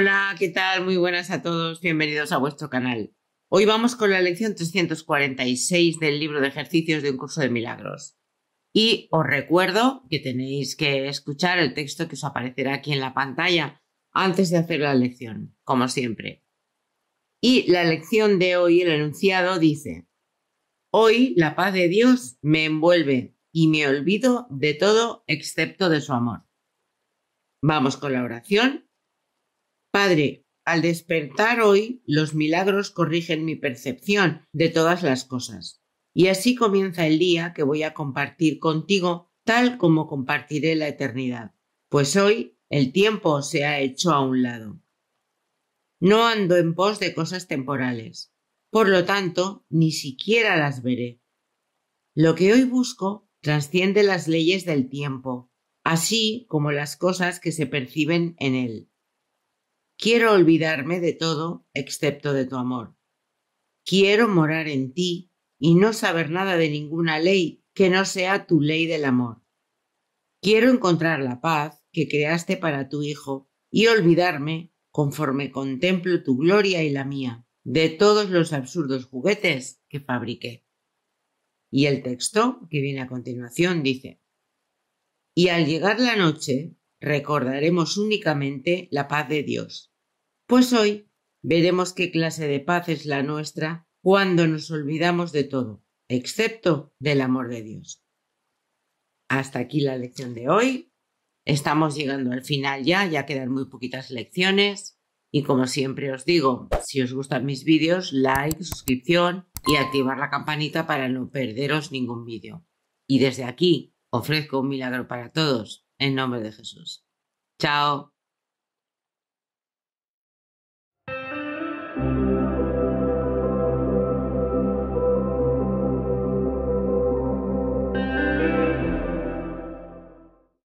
Hola, ¿qué tal? Muy buenas a todos, bienvenidos a vuestro canal. Hoy vamos con la lección 346 del libro de ejercicios de un curso de milagros. Y os recuerdo que tenéis que escuchar el texto que os aparecerá aquí en la pantalla antes de hacer la lección, como siempre. Y la lección de hoy, el enunciado, dice, Hoy la paz de Dios me envuelve y me olvido de todo excepto de su amor. Vamos con la oración Padre, al despertar hoy, los milagros corrigen mi percepción de todas las cosas. Y así comienza el día que voy a compartir contigo tal como compartiré la eternidad, pues hoy el tiempo se ha hecho a un lado. No ando en pos de cosas temporales, por lo tanto, ni siquiera las veré. Lo que hoy busco trasciende las leyes del tiempo, así como las cosas que se perciben en él. Quiero olvidarme de todo excepto de tu amor. Quiero morar en ti y no saber nada de ninguna ley que no sea tu ley del amor. Quiero encontrar la paz que creaste para tu Hijo y olvidarme, conforme contemplo tu gloria y la mía, de todos los absurdos juguetes que fabriqué. Y el texto que viene a continuación dice, Y al llegar la noche, recordaremos únicamente la paz de Dios pues hoy veremos qué clase de paz es la nuestra cuando nos olvidamos de todo, excepto del amor de Dios. Hasta aquí la lección de hoy. Estamos llegando al final ya, ya quedan muy poquitas lecciones. Y como siempre os digo, si os gustan mis vídeos, like, suscripción y activar la campanita para no perderos ningún vídeo. Y desde aquí ofrezco un milagro para todos, en nombre de Jesús. Chao.